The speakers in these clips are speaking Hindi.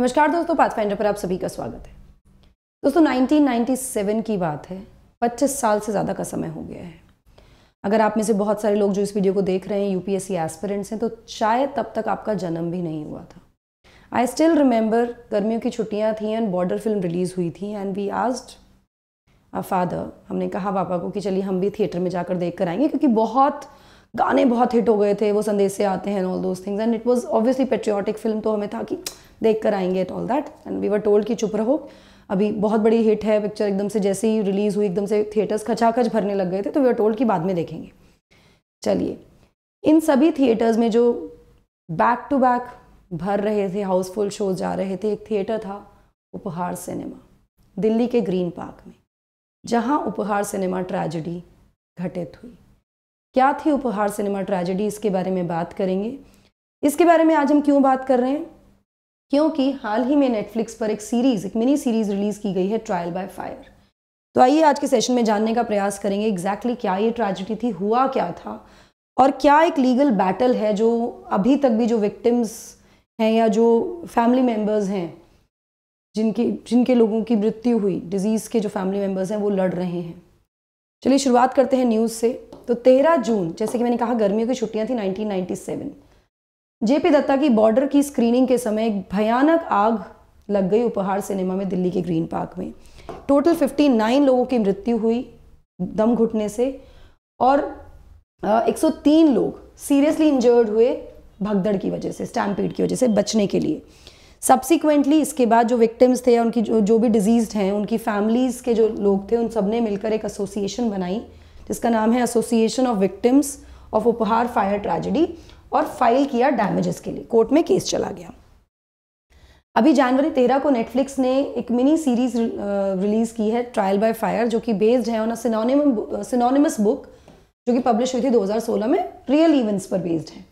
नमस्कार दोस्तों पाथफाइंडर पर आप सभी का स्वागत है दोस्तों 1997 की बात है 25 साल से ज़्यादा का समय हो गया है अगर आप में से बहुत सारे लोग जो इस वीडियो को देख रहे हैं यूपीएससी एस्पिरेंट्स हैं तो शायद तब तक आपका जन्म भी नहीं हुआ था आई स्टिल रिमेंबर गर्मियों की छुट्टियाँ थी एंड बॉर्डर फिल्म रिलीज़ हुई थी and we asked a father हमने कहा पापा को कि चलिए हम भी थिएटर में जाकर देख कर आएंगे क्योंकि बहुत गाने बहुत हिट हो गए थे वो संदेश से आते हैं all those things and it was obviously patriotic film तो हमें था कि देख कर आएंगे it all that and we were told कि चुप रहो अभी बहुत बड़ी हिट है पिक्चर एकदम से जैसे ही रिलीज़ हुई एकदम से थिएटर्स खचाखच भरने लग गए थे तो वी आर टोल्ड कि बाद में देखेंगे चलिए इन सभी थिएटर्स में जो बैक टू बैक भर रहे थे हाउसफुल शोज जा रहे थे एक थिएटर था उपहार सिनेमा दिल्ली के ग्रीन पार्क में जहाँ उपहार सिनेमा ट्रेजिडी घटित हुई क्या थी उपहार सिनेमा ट्रेजेडी इसके बारे में बात करेंगे इसके बारे में आज हम क्यों बात कर रहे हैं क्योंकि हाल ही में नेटफ्लिक्स पर एक सीरीज़ एक मिनी सीरीज़ रिलीज़ की गई है ट्रायल बाय फायर तो आइए आज के सेशन में जानने का प्रयास करेंगे एग्जैक्टली exactly क्या ये ट्रेजिडी थी हुआ क्या था और क्या एक लीगल बैटल है जो अभी तक भी जो विक्टिम्स हैं या जो फैमिली मेम्बर्स हैं जिनकी जिनके लोगों की मृत्यु हुई डिजीज़ के जो फैमिली मेम्बर्स हैं वो लड़ रहे हैं चलिए शुरुआत करते हैं न्यूज़ से तो 13 जून जैसे कि मैंने कहा गर्मियों की छुट्टियां थी 1997 जेपी दत्ता की बॉर्डर की स्क्रीनिंग के समय एक भयानक आग लग गई उपहार सिनेमा में दिल्ली के ग्रीन पार्क में टोटल 59 लोगों की मृत्यु हुई दम घुटने से और 103 लोग सीरियसली इंजर्ड हुए भगदड़ की वजह से स्टैम्पीड की वजह से बचने के लिए सब्सिक्वेंटली इसके बाद जो विक्टिम्स थे या उनकी जो जो भी डिजीज हैं उनकी फैमिलीज़ के जो लोग थे उन सब ने मिलकर एक एसोसिएशन बनाई जिसका नाम है association of victims of Uphaar fire tragedy और फाइल किया डैमेजेस के लिए कोर्ट में केस चला गया अभी जनवरी तेरह को नेटफ्लिक्स ने एक मिनी सीरीज रिलीज़ की है ट्रायल बाय फायर जो कि बेस्ड है ऑन सिनोनिम सिनोनिमस बुक जो कि पब्लिश हुई थी 2016 में रियल इवेंट्स पर बेस्ड है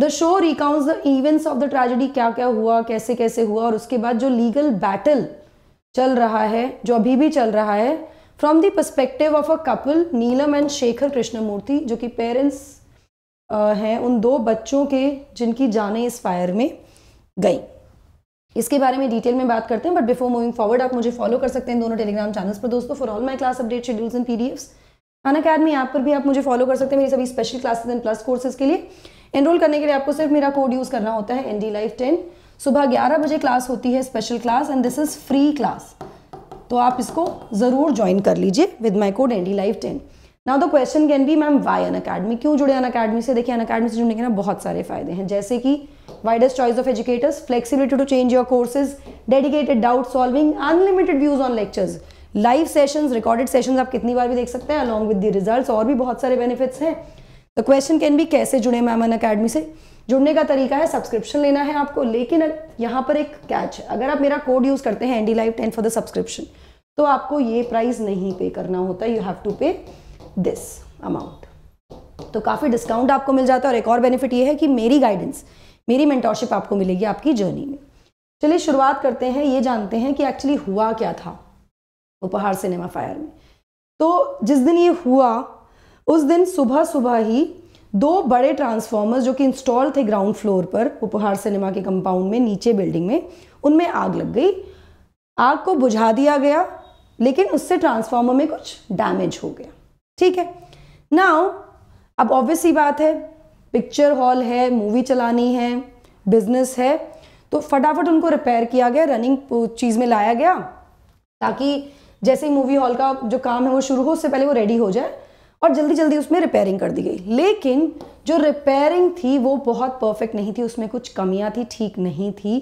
the show recounts the events of the tragedy क्या क्या हुआ कैसे कैसे हुआ और उसके बाद जो लीगल बैटल चल रहा है जो अभी भी चल रहा है from the perspective of a couple Neelam and Shekhar Krishnamoorthy जो कि पेरेंट्स हैं उन दो बच्चों के जिनकी जाने इस फायर में गई इसके बारे में डिटेल में बात करते हैं बट बिफोर मूविंग फॉरवर्ड आप मुझे फॉलो कर सकते हैं दोनों टेलीग्राम चैनल्स पर दोस्तों for all my class update schedules and PDFs Unacademy app पर भी आप मुझे फॉलो कर सकते हैं मेरी सभी special classes and plus courses के लिए एनरोल करने के लिए आपको सिर्फ मेरा कोड यूज़ करना होता है एन डी लाइफ टेन सुबह ग्यारह बजे क्लास होती है special class and this is free class तो आप इसको ज़रूर ज्वाइन कर लीजिए with my code N D life ten now the question can be ma'am why Unacademy क्यों जुड़े अन अकेडमी से देखिए अन अकेडमी से जुड़ने के ना बहुत सारे फायदे हैं जैसे कि widest choice of educators flexibility to change your courses dedicated doubt solving unlimited views on lectures live sessions recorded sessions आप कितनी बार भी देख सकते हैं अलॉन्ग विद द रिजल्ट्स और भी बहुत सारे बेनिफिट्स हैं द क्वेश्चन कैन बी कैसे जुड़े मैम अन अकेडमी से जुड़ने का तरीका है सब्सक्रिप्शन लेना है आपको लेकिन यहाँ पर एक कैच है अगर आप मेरा कोड यूज़ करते हैं Andy live ten for the subscription तो आपको ये प्राइस नहीं पे करना होता you have to pay this amount तो काफ़ी डिस्काउंट आपको मिल जाता है और एक और बेनिफिट ये है कि मेरी गाइडेंस मेरी मेंटोरशिप आपको मिलेगी आपकी जर्नी में चलिए शुरुआत करते हैं ये जानते हैं कि एक्चुअली हुआ क्या था उपहार सिनेमा फायर में तो जिस दिन ये हुआ उस दिन सुबह सुबह ही दो बड़े ट्रांसफॉर्मर्स जो कि इंस्टॉल थे ग्राउंड फ्लोर पर उपहार सिनेमा के कंपाउंड में नीचे बिल्डिंग में उनमें आग लग गई आग को बुझा दिया गया लेकिन उससे ट्रांसफॉर्मर में कुछ डैमेज हो गया ठीक है नाउ अब ऑब्वियस ही बात है पिक्चर हॉल है मूवी चलानी है बिजनेस है तो फटाफट उनको रिपेयर किया गया रनिंग चीज़ में लाया गया ताकि जैसे ही मूवी हॉल का जो काम है वो शुरू हो उससे पहले वो रेडी हो जाए और जल्दी जल्दी उसमें रिपेयरिंग कर दी गई लेकिन जो रिपेयरिंग थी वो बहुत परफेक्ट नहीं थी उसमें कुछ कमियां थी ठीक नहीं थी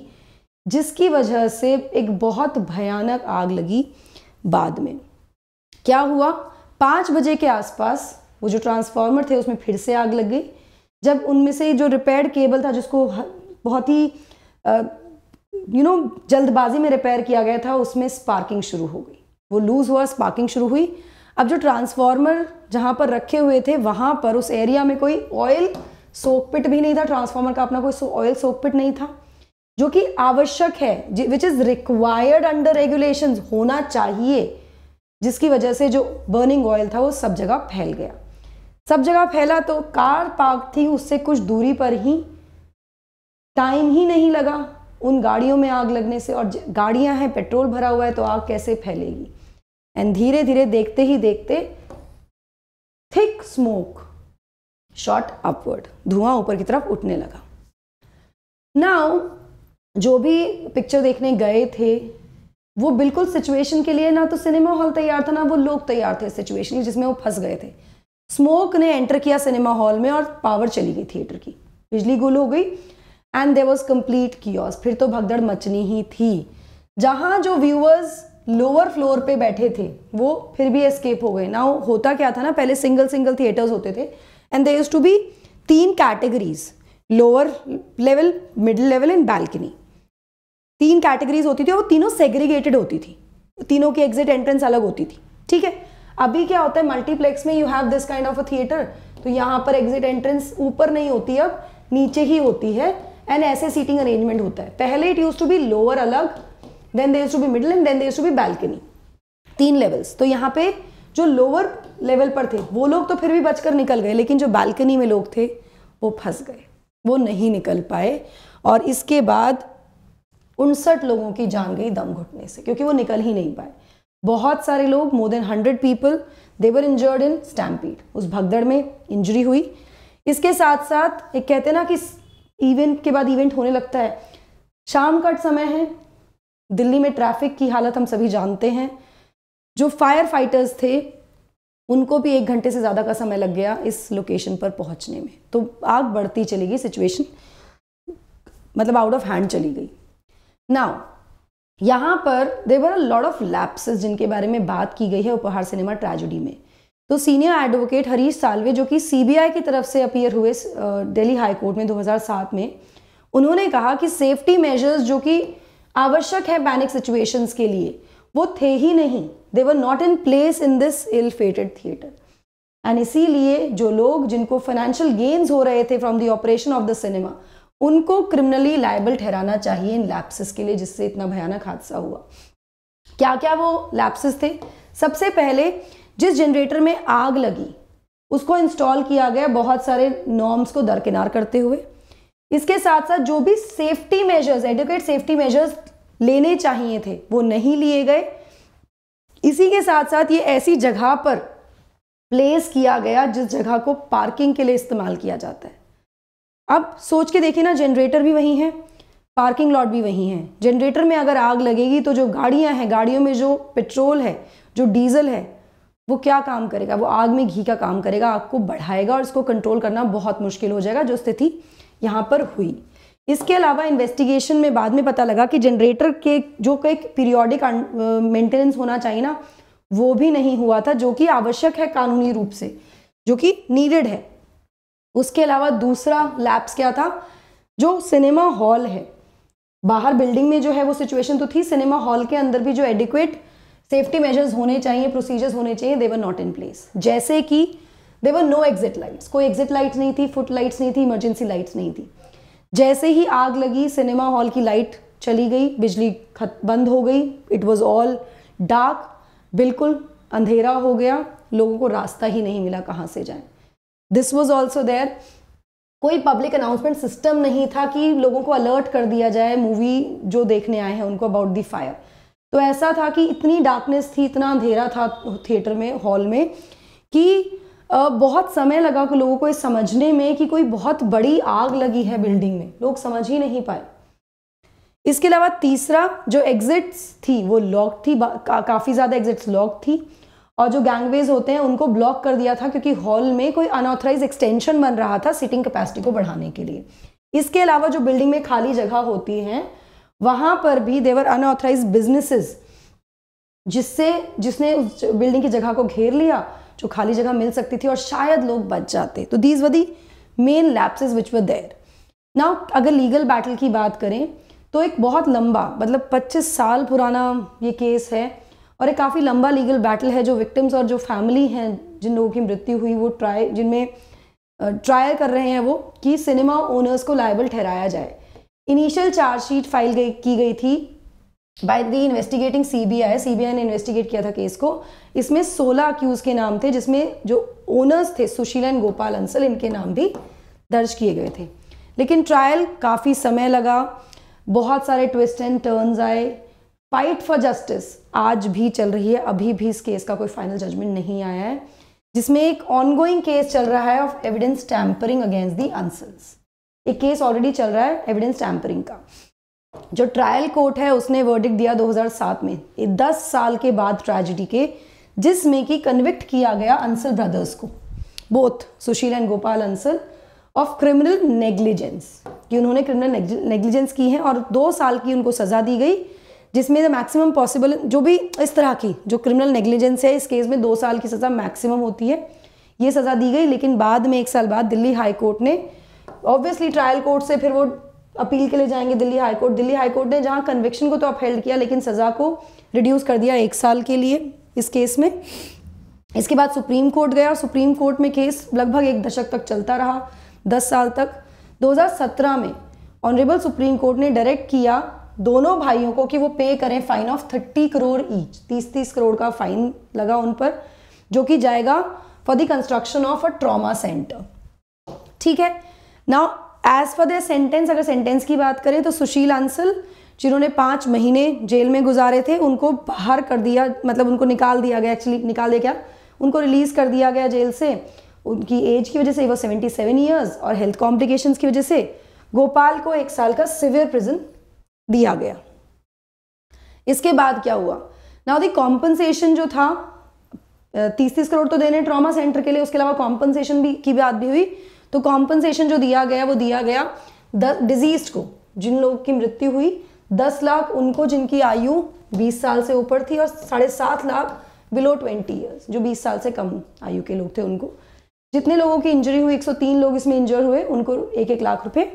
जिसकी वजह से एक बहुत भयानक आग लगी बाद में क्या हुआ पाँच बजे के आसपास वो जो ट्रांसफार्मर थे उसमें फिर से आग लग गई जब उनमें से जो रिपेयर केबल था जिसको बहुत ही यू नो जल्दबाजी में रिपेयर किया गया था उसमें स्पार्किंग शुरू हो गई वो लूज़ हुआ स्पार्किंग शुरू हुई अब जो ट्रांसफार्मर जहाँ पर रखे हुए थे वहाँ पर उस एरिया में कोई ऑयल सोक पिट भी नहीं था ट्रांसफार्मर का अपना कोई ऑयल सोक पिट नहीं था जो कि आवश्यक है which is required under regulation होना चाहिए जिसकी वजह से जो बर्निंग ऑयल था वो सब जगह फैल गया सब जगह फैला तो कार पार्क थी उससे कुछ दूरी पर ही टाइम ही नहीं लगा उन गाड़ियों में आग लगने से और गाड़ियां हैं पेट्रोल भरा हुआ है तो आग कैसे फैलेगी एंड धीरे धीरे देखते ही देखते थिक स्मोक शॉर्ट अपवर्ड धुआं ऊपर की तरफ उठने लगा नाउ जो भी पिक्चर देखने गए थे वो बिल्कुल सिचुएशन के लिए ना तो सिनेमा हॉल तैयार था ना वो लोग तैयार थे सिचुएशन जिसमें वो फंस गए थे स्मोक ने एंटर किया सिनेमा हॉल में और पावर चली गई थिएटर की बिजली गुल हो गई एंड देर वॉज कम्प्लीट की फिर तो भगदड़ मचनी ही थी जहाँ जो व्यूअर्स लोअर फ्लोर पे बैठे थे वो फिर भी एस्केप हो गए ना होता क्या था ना पहले सिंगल सिंगल थिएटर्स होते थे and they is to be तीन categories lower level middle level and बैल्कि तीन कैटेगरीज होती थी और वो तीनों सेग्रीगेटेड होती थी तीनों की एग्जिट एंट्रेंस अलग होती थी ठीक है अभी क्या होता है मल्टीप्लेक्स में you have this kind of a theatre तो यहाँ पर एग्जिट एंट्रेंस ऊपर नहीं होती अब नीचे ही होती है एंड ऐसे सीटिंग अरेंजमेंट होता है पहले it used to be lower अलग then there to be middle and then there to be balcony तीन लेवल्स तो यहाँ पे जो लोअर लेवल पर थे वो लोग तो फिर भी बचकर निकल गए लेकिन जो बालकनी में लोग थे वो फंस गए वो नहीं निकल पाए और इसके बाद उनसठ लोगों की जान गई दम घुटने से क्योंकि वो निकल ही नहीं पाए बहुत सारे लोग more than hundred people there were injured in stampede उस भगदड़ में इंजरी हुई इसके साथ साथ एक कहते हैं ना कि इवेंट के बाद इवेंट होने लगता है शाम का समय है दिल्ली में ट्रैफिक की हालत हम सभी जानते हैं जो फायर फाइटर्स थे उनको भी एक घंटे से ज़्यादा का समय लग गया इस लोकेशन पर पहुंचने में तो आग बढ़ती चली गई सिचुएशन मतलब आउट ऑफ हैंड चली गई नाउ यहाँ पर there were a lot of lapses जिनके बारे में बात की गई है उपहार सिनेमा ट्रेजिडी में तो सीनियर एडवोकेट हरीश सालवे जो कि सीबीआई की तरफ से अपीयर हुए दिल्ली हाई कोर्ट में 2007 में उन्होंने कहा कि सेफ्टी मेजर्स जो कि आवश्यक है पैनिक सिचुएशंस के लिए वो थे ही नहीं they were not in place in this ill fated theatre and इसीलिए जो लोग जिनको फाइनेंशियल गेन्स हो रहे थे from the operation of the cinema उनको क्रिमिनली लाइबल ठहराना चाहिए इन लैप्सिस के लिए जिससे इतना भयानक हादसा हुआ क्या क्या वो लैप्सिस थे सबसे पहले जिस जनरेटर में आग लगी उसको इंस्टॉल किया गया बहुत सारे नॉर्म्स को दरकिनार करते हुए इसके साथ साथ जो भी safety measures adequate safety measures लेने चाहिए थे वो नहीं लिए गए इसी के साथ साथ ये ऐसी जगह पर प्लेस किया गया जिस जगह को पार्किंग के लिए इस्तेमाल किया जाता है अब सोच के देखिए ना जनरेटर भी वहीं है पार्किंग लॉट भी वहीं है जनरेटर में अगर आग लगेगी तो जो गाड़ियां हैं गाड़ियों में जो पेट्रोल है जो डीजल है वो क्या काम करेगा वो आग में घी का काम करेगा आग को बढ़ाएगा और इसको कंट्रोल करना बहुत मुश्किल हो जाएगा जो स्थिति यहाँ पर हुई इसके अलावा इन्वेस्टिगेशन में बाद में पता लगा कि जनरेटर के जो एक पीरियोडिक मेंटेनेंस होना चाहिए ना वो भी नहीं हुआ था जो कि आवश्यक है कानूनी रूप से जो कि नीडेड है उसके अलावा दूसरा लैब्स क्या था जो सिनेमा हॉल है बाहर बिल्डिंग में जो है वो सिचुएशन तो थी सिनेमा हॉल के अंदर भी जो एडिक्वेट सेफ्टी मेजर्स होने चाहिए प्रोसीजर्स होने चाहिए देवर नॉट इन प्लेस जैसे कि देवर नो एग्जिट लाइट्स कोई एग्जिट लाइट नहीं थी फुट लाइट्स नहीं थी इमरजेंसी लाइट्स नहीं थी जैसे ही आग लगी सिनेमा हॉल की लाइट चली गई बिजली बंद हो गई इट वॉज ऑल डार्क बिल्कुल अंधेरा हो गया लोगों को रास्ता ही नहीं मिला कहाँ से जाए दिस वॉज ऑल्सो देयर कोई पब्लिक अनाउंसमेंट सिस्टम नहीं था कि लोगों को अलर्ट कर दिया जाए मूवी जो देखने आए हैं उनको अबाउट दी फायर तो ऐसा था कि इतनी डार्कनेस थी इतना अंधेरा था थिएटर में हॉल में कि बहुत समय लगा कि लोगों को इस समझने में कि कोई बहुत बड़ी आग लगी है बिल्डिंग में लोग समझ ही नहीं पाए इसके अलावा तीसरा जो एग्जिट्स थी वो लॉक थी का, काफ़ी ज़्यादा एग्जिट्स लॉक थी और जो गैंगवेज होते हैं उनको ब्लॉक कर दिया था क्योंकि हॉल में कोई अनऑथराइज एक्सटेंशन बन रहा था सीटिंग कैपेसिटी को बढ़ाने के लिए इसके अलावा जो बिल्डिंग में खाली जगह होती हैं वहाँ पर भी देवर अनऑथराइज बिजनेसेस जिससे जिसने उस बिल्डिंग की जगह को घेर लिया जो खाली जगह मिल सकती थी और शायद लोग बच जाते तो दीज व दी मेन लैप्सेज विच व देर ना अगर लीगल बैटल की बात करें तो एक बहुत लंबा मतलब 25 साल पुराना ये केस है और एक काफ़ी लंबा लीगल बैटल है जो विक्टिम्स और जो फैमिली हैं जिन लोगों की मृत्यु हुई वो ट्राई जिनमें ट्रायल कर रहे हैं वो कि सिनेमा ओनर्स को लाइबल ठहराया जाए इनिशियल चार्जशीट फाइल गई की गई थी by the investigating CBI CBI ने इन्वेस्टिगेट किया था केस को इसमें 16 अक्यूज के नाम थे जिसमें जो ओनर्स थे सुशील एंड गोपाल अंसल इनके नाम भी दर्ज किए गए थे लेकिन ट्रायल काफ़ी समय लगा बहुत सारे ट्विस्ट एंड टर्न्स आए फाइट फॉर जस्टिस आज भी चल रही है अभी भी इस केस का कोई फाइनल जजमेंट नहीं आया है जिसमें एक ऑनगोइंग केस चल रहा है of evidence tampering against the Ansals एक केस ऑलरेडी चल रहा है एविडेंस टैम्परिंग का जो ट्रायल कोर्ट है उसने वर्डिक दिया 2007 में ये 10 साल के बाद ट्रेजिडी के जिसमें कि कन्विक्ट किया गया अंसल ब्रदर्स को both Sushil and Gopal Ansal of criminal negligence कि उन्होंने क्रिमिनल नेग्लिजेंस की है और दो साल की उनको सज़ा दी गई जिसमें द मैक्सिमम पॉसिबल जो भी इस तरह की जो क्रिमिनल नेग्लिजेंस है इस केस में दो साल की सज़ा मैक्सिमम होती है ये सज़ा दी गई लेकिन बाद में एक साल बाद दिल्ली हाई कोर्ट ने ऑब्वियसली ट्रायल कोर्ट से फिर वो अपील के लिए जाएंगे Delhi High Court Delhi High Court ने जहाँ कन्विक्शन को तो अपहेल्ड किया लेकिन सज़ा को रिड्यूस कर दिया एक साल के लिए इस केस में इसके बाद सुप्रीम कोर्ट गया और सुप्रीम कोर्ट में केस लगभग एक दशक तक चलता रहा दस साल तक 2017 में ऑनरेबल सुप्रीम कोर्ट ने डायरेक्ट किया दोनों भाइयों को कि वो पे करें fine of thirty crore each तीस तीस करोड़ का फाइन लगा उन पर जो कि जाएगा for the construction of a trauma centre ठीक है now as for the sentence अगर सेंटेंस की बात करें तो सुशील अंसल जिन्होंने पाँच महीने जेल में गुजारे थे उनको बाहर कर दिया मतलब उनको निकाल दिया गया एक्चुअली निकाल दिया क्या उनको रिलीज़ कर दिया गया जेल से उनकी एज की वजह से वो सेवेंटी सेवन ईयर्स और हेल्थ कॉम्प्लिकेशन की वजह से गोपाल को एक साल का सिवियर प्रिजन दिया गया इसके बाद क्या हुआ ना दी कॉम्पनसेशन जो था तीस तीस करोड़ तो देने ट्रॉमा सेंटर के लिए उसके अलावा कॉम्पनसेशन भी की बात भी हुई तो कॉम्पनसेशन जो दिया गया वो दिया गया डिजीज को जिन लोगों की मृत्यु हुई दस लाख उनको जिनकी आयु बीस साल से ऊपर थी और साढ़े सात लाख बिलो ट्वेंटी ईयर्स जो बीस साल से कम आयु के लोग थे उनको जितने लोगों की इंजरी हुई एक सौ तीन लोग इसमें इंजर हुए उनको एक एक लाख रुपए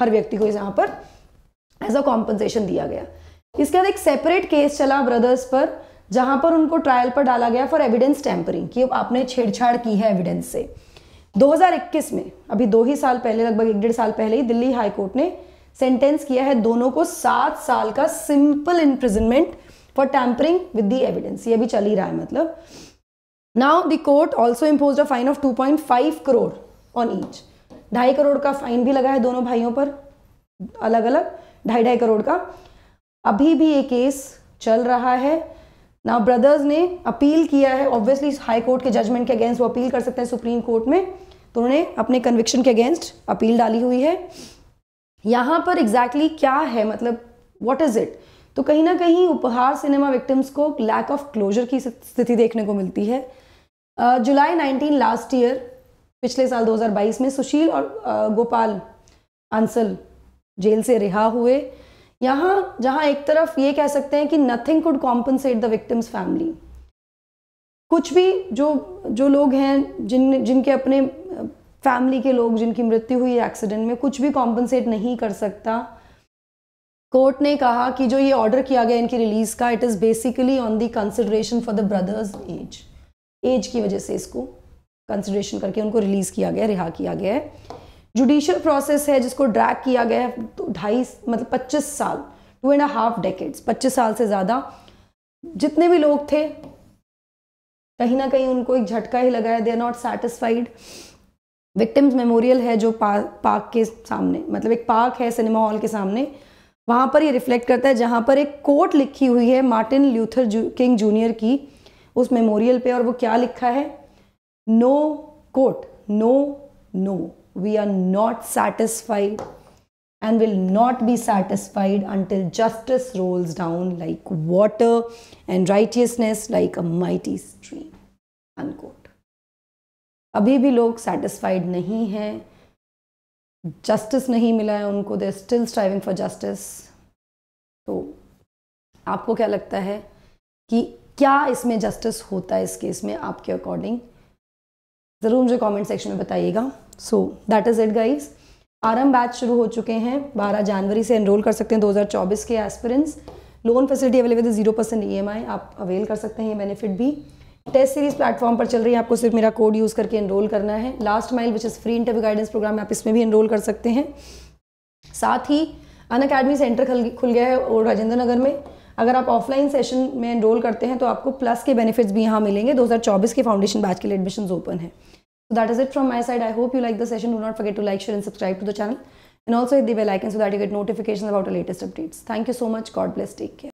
हर व्यक्ति को यहाँ पर एज अ कॉम्पनसेशन दिया गया इसके बाद एक सेपरेट केस चला ब्रदर्स पर जहां पर उनको ट्रायल पर डाला गया फॉर एविडेंस टेम्परिंग कि आपने छेड़छाड़ की है एविडेंस से 2021 में अभी दो ही साल पहले लगभग एक डेढ़ साल पहले ही दिल्ली हाई कोर्ट ने सेंटेंस किया है दोनों को सात साल का simple imprisonment for tampering with the evidence ये भी चल ही रहा है मतलब now the court also impose a fine of 2.5 crore on each ढाई करोड़ का फाइन भी लगा है दोनों भाइयों पर अलग अलग ढाई ढाई करोड़ का अभी भी ये केस चल रहा है ना ब्रदर्स ने अपील किया है ऑब्वियसली हाई कोर्ट के जजमेंट के अगेंस्ट वो अपील कर सकते हैं सुप्रीम कोर्ट में तो उन्होंने अपने कन्विक्शन के अगेंस्ट अपील डाली हुई है यहाँ पर एग्जैक्टली exactly क्या है मतलब वॉट इज़ इट तो कहीं ना कहीं उपहार सिनेमा विक्टिम्स को लैक ऑफ क्लोजर की स्थिति देखने को मिलती है जुलाई नाइनटीन लास्ट ईयर पिछले साल 2022 में सुशील और गोपाल अंसल जेल से रिहा हुए यहाँ जहां एक तरफ ये कह सकते हैं कि nothing could compensate the victims family कुछ भी जो जो लोग हैं जिन जिनके अपने फैमिली के लोग जिनकी मृत्यु हुई एक्सीडेंट में कुछ भी कॉम्पनसेट नहीं कर सकता कोर्ट ने कहा कि जो ये ऑर्डर किया गया इनकी रिलीज़ का it is basically on the consideration for the brothers age age की वजह से इसको कंसिडरेशन करके उनको रिलीज़ किया गया रिहा किया गया है जुडिशियल प्रोसेस है जिसको ड्रैग किया गया है तो ढाई मतलब पच्चीस साल टू एंड हाफ डेकेड्स पच्चीस साल से ज़्यादा जितने भी लोग थे कहीं ना कहीं उनको एक झटका ही लगा है they are not satisfied victims memorial है जो पा, पार्क के सामने मतलब एक पार्क है सिनेमा हॉल के सामने वहाँ पर ये रिफ्लेक्ट करता है जहाँ पर एक कोट लिखी हुई है मार्टिन ल्यूथर जू, किंग जूनियर की उस मेमोरियल पे और वो क्या लिखा है no quote no no we are not satisfied and will not be satisfied until justice rolls down like water and righteousness like a mighty stream unquote abhi bhi log satisfied nahi hain justice नहीं मिला है उनको they still striving for justice तो आपको क्या लगता है कि क्या इसमें जस्टिस होता है इस केस में आपके अकॉर्डिंग ज़रूर मुझे कमेंट सेक्शन में बताइएगा so that is it guys आरम बैच शुरू हो चुके हैं 12 जनवरी से एनरोल कर सकते हैं 2024 के एस्पिरेंट्स लोन फैसिलिटी अवेलेबल है जीरो परसेंट ई आप अवेल कर सकते हैं ये बेनिफिट भी टेस्ट सीरीज प्लेटफॉर्म पर चल रही है आपको सिर्फ मेरा कोड यूज़ करके एनरोल करना है last mile which is free interview guidance programme आप इसमें भी एनरोल कर सकते हैं साथ ही अन अकेडमी सेंटर खुल गया है और राजेंद्र नगर में अगर आप ऑफलाइन सेशन में एनरोल करते हैं तो आपको प्लस के बेनिफिट्स भी यहाँ मिलेंगे 2024 के फाउंडेशन बैच के लिए एडमिशन ओपन है so that is it from my side I hope you like the session do not forget to like share and subscribe to the channel and also hit the icon so that you get notification about the latest updates thank you so much God bless take care